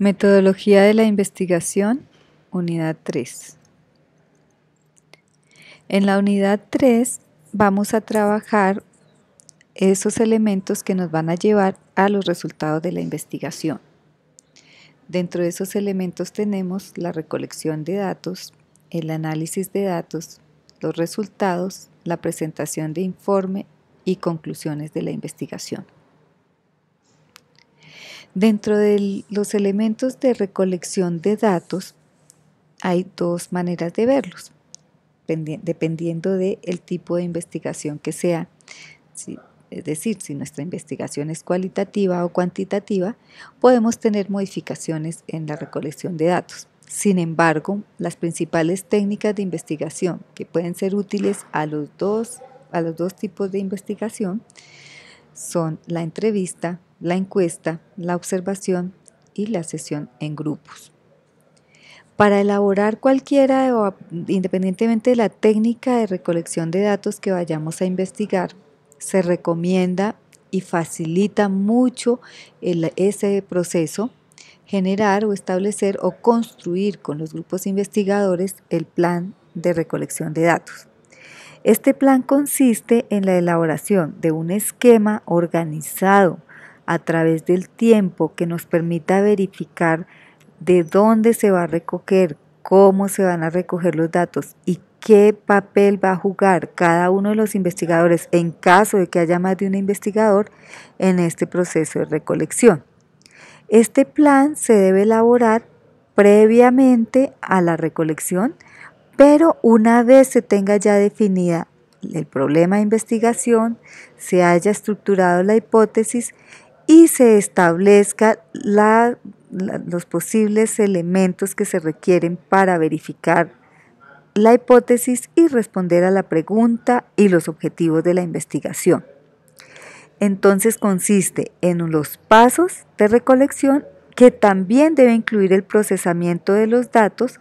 Metodología de la investigación, unidad 3. En la unidad 3 vamos a trabajar esos elementos que nos van a llevar a los resultados de la investigación. Dentro de esos elementos tenemos la recolección de datos, el análisis de datos, los resultados, la presentación de informe y conclusiones de la investigación. Dentro de los elementos de recolección de datos hay dos maneras de verlos, dependiendo del el tipo de investigación que sea. es decir, si nuestra investigación es cualitativa o cuantitativa, podemos tener modificaciones en la recolección de datos. Sin embargo, las principales técnicas de investigación que pueden ser útiles a los dos, a los dos tipos de investigación son la entrevista, la encuesta, la observación y la sesión en grupos. Para elaborar cualquiera, o independientemente de la técnica de recolección de datos que vayamos a investigar, se recomienda y facilita mucho ese proceso generar o establecer o construir con los grupos investigadores el plan de recolección de datos. Este plan consiste en la elaboración de un esquema organizado a través del tiempo que nos permita verificar de dónde se va a recoger, cómo se van a recoger los datos y qué papel va a jugar cada uno de los investigadores en caso de que haya más de un investigador en este proceso de recolección. Este plan se debe elaborar previamente a la recolección, pero una vez se tenga ya definida el problema de investigación, se haya estructurado la hipótesis y se establezca los posibles elementos que se requieren para verificar la hipótesis y responder a la pregunta y los objetivos de la investigación. Entonces consiste en los pasos de recolección que también debe incluir el procesamiento de los datos,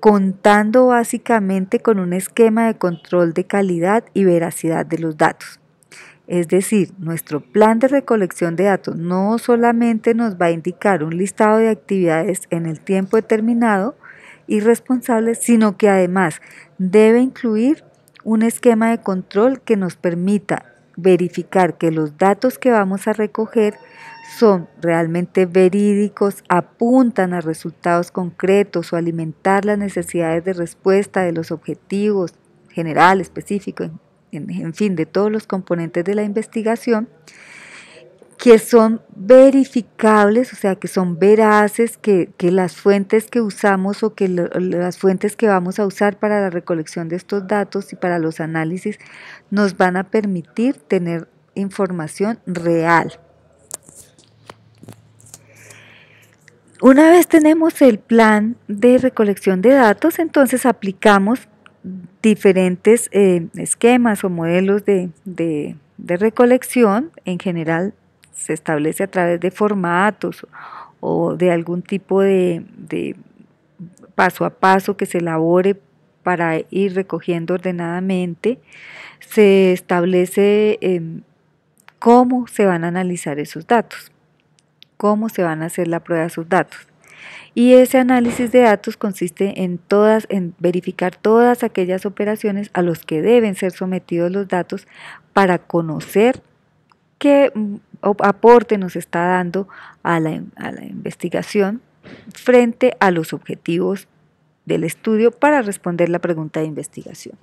contando básicamente con un esquema de control de calidad y veracidad de los datos. Es decir, nuestro plan de recolección de datos no solamente nos va a indicar un listado de actividades en el tiempo determinado y responsable, sino que además debe incluir un esquema de control que nos permita verificar que los datos que vamos a recoger son realmente verídicos, apuntan a resultados concretos o alimentar las necesidades de respuesta de los objetivos general, específicos, en, fin, de todos los componentes de la investigación, que son verificables, o sea, que son veraces, que, las fuentes que usamos o que las fuentes que vamos a usar para la recolección de estos datos y para los análisis nos van a permitir tener información real. Una vez tenemos el plan de recolección de datos, entonces aplicamos diferentes eh, esquemas o modelos de, recolección en general se establece a través de formatos o de algún tipo de, paso a paso que se elabore para ir recogiendo ordenadamente, se establece em, cómo se van a analizar esos datos, cómo se van a hacer la prueba de esos datos. Y ese análisis de datos consiste en todas en verificar todas aquellas operaciones a los que deben ser sometidos los datos para conocer qué mm, aporte nos está dando a la, investigación frente a los objetivos del estudio para responder la pregunta de investigación.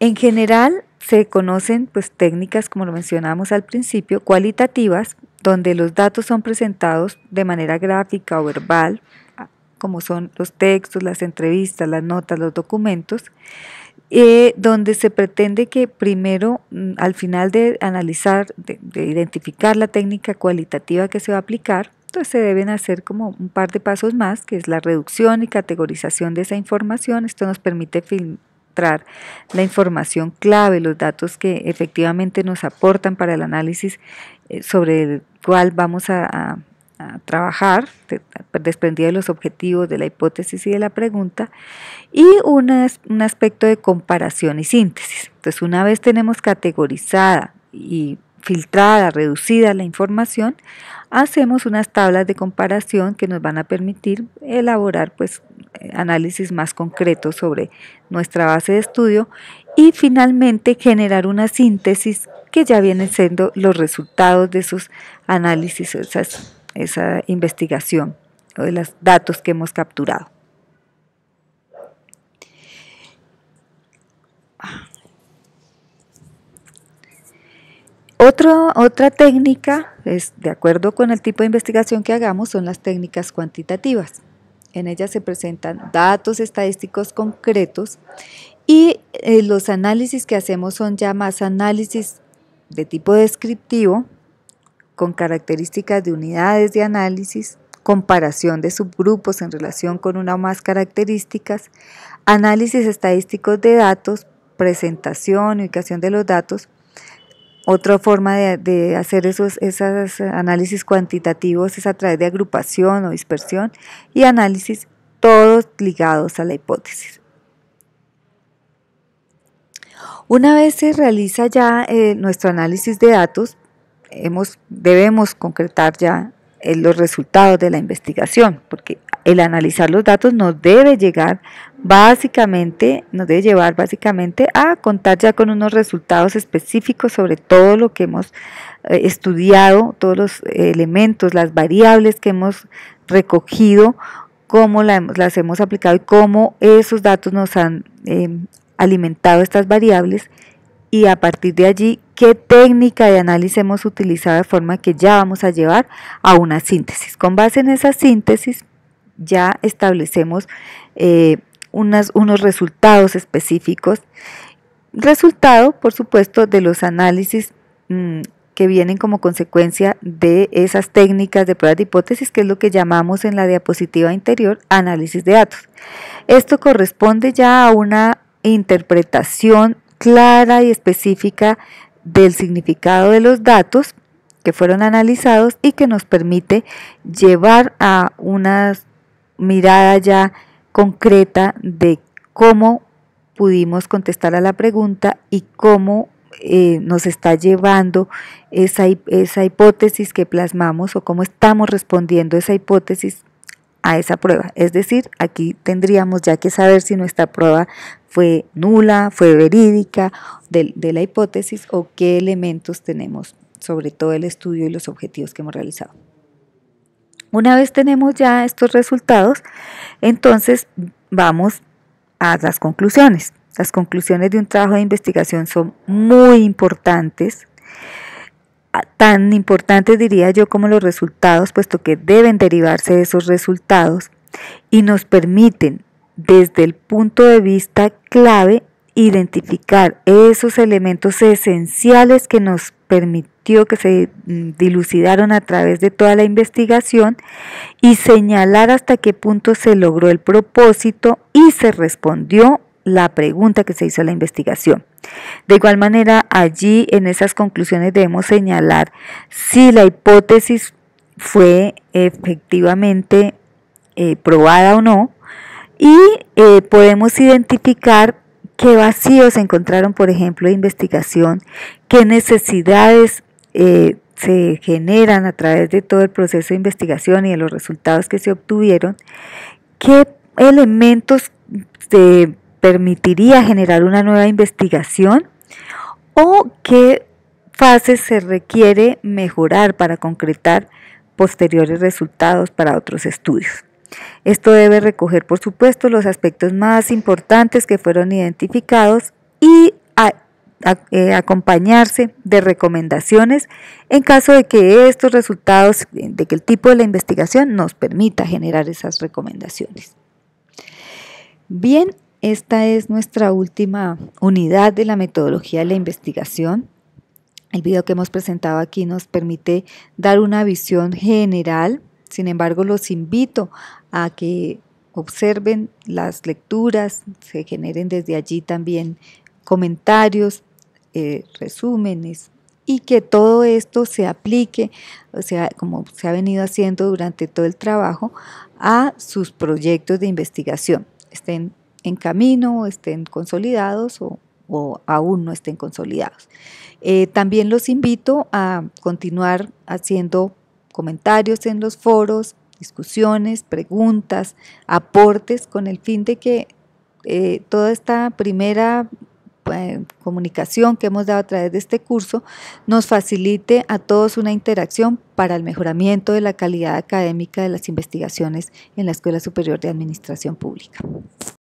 En general, se conocen pues, técnicas, como lo mencionamos al principio, cualitativas donde los datos son presentados de manera gráfica o verbal, ah, como son los textos, las entrevistas, las notas, los documentos, eh, donde se pretende que primero, mm, al final de analizar, de, identificar la técnica cualitativa que se va a aplicar, entonces se deben hacer como un par de pasos más, que es la reducción y categorización de esa información. Esto nos permite la información clave, los datos que efectivamente nos aportan para el análisis eh, sobre el cual vamos a, trabajar, desprendido de los objetivos, de la hipótesis y de la pregunta, y un aspecto de comparación y síntesis. Entonces, una vez tenemos categorizada y filtrada, reducida la información, hacemos unas tablas de comparación que nos van a permitir elaborar pues análisis más concretos sobre nuestra base de estudio y finalmente generar una síntesis que ya vienen siendo los resultados de esos análisis, esa investigación o de los datos que hemos capturado. otra técnica, es, de acuerdo con el tipo de investigación que hagamos, son las técnicas cuantitativas. En ellas se presentan datos estadísticos concretos y eh, los análisis que hacemos son ya más análisis de tipo descriptivo, con características de unidades de análisis, comparación de subgrupos en relación con una o más características, análisis estadísticos de datos, presentación, ubicación de los datos otra forma de, hacer esos análisis cuantitativos es a través de agrupación o dispersión y análisis, todos ligados a la hipótesis. Una vez se realiza ya eh, nuestro análisis de datos, hemos, debemos concretar ya eh, los resultados de la investigación, porque el analizar los datos nos debe llegar básicamente, nos debe llevar básicamente a contar ya con unos resultados específicos sobre todo lo que hemos eh, estudiado, todos los elementos, las variables que hemos recogido, cómo las hemos aplicado y cómo esos datos nos han em, alimentado estas variables y a partir de allí qué técnica de análisis hemos utilizado de forma que ya vamos a llevar a una síntesis. Con base en esa síntesis ya establecemos eh, unos resultados específicos, resultado, por supuesto, de los análisis mm, que vienen como consecuencia de esas técnicas de pruebas de hipótesis, que es lo que llamamos en la diapositiva interior análisis de datos. Esto corresponde ya a una interpretación clara y específica del significado de los datos que fueron analizados y que nos permite llevar a una mirada ya concreta de cómo pudimos contestar a la pregunta y cómo eh, nos está llevando esa, esa hipótesis que plasmamos o cómo estamos respondiendo esa hipótesis a esa prueba. Es decir, aquí tendríamos ya que saber si nuestra prueba fue nula, fue verídica de, la hipótesis o qué elementos tenemos sobre todo el estudio y los objetivos que hemos realizado. Una vez tenemos ya estos resultados, entonces vamos a las conclusiones. Las conclusiones de un trabajo de investigación son muy importantes, ah, tan importantes diría yo como los resultados, puesto que deben derivarse de esos resultados y nos permiten desde el punto de vista clave identificar esos elementos esenciales que nos permitió que se mm, dilucidaron a través de toda la investigación y señalar hasta qué punto se logró el propósito y se respondió la pregunta que se hizo a la investigación. De igual manera, allí en esas conclusiones debemos señalar si la hipótesis fue efectivamente eh, probada o no y eh, podemos identificar qué vacíos se encontraron, por ejemplo, de investigación, qué necesidades eh, se generan a través de todo el proceso de investigación y de los resultados que se obtuvieron, qué elementos te permitiría generar una nueva investigación o qué fases se requiere mejorar para concretar posteriores resultados para otros estudios. Esto debe recoger, por supuesto, los aspectos más importantes que fueron identificados y eh, acompañarse de recomendaciones en caso de que estos resultados, de que el tipo de la investigación nos permita generar esas recomendaciones. Bien, esta es nuestra última unidad de la metodología de la investigación. El video que hemos presentado aquí nos permite dar una visión general, sin embargo los invito a que observen las lecturas, se generen desde allí también comentarios, eh, resúmenes y que todo esto se aplique, o sea, como se ha venido haciendo durante todo el trabajo, a sus proyectos de investigación, estén en camino, estén consolidados o, aún no estén consolidados. Eh, también los invito a continuar haciendo comentarios en los foros, discusiones, preguntas, aportes, con el fin de que eh, toda esta primera eh, comunicación que hemos dado a través de este curso nos facilite a todos una interacción para el mejoramiento de la calidad académica de las investigaciones en la Escuela Superior de Administración Pública.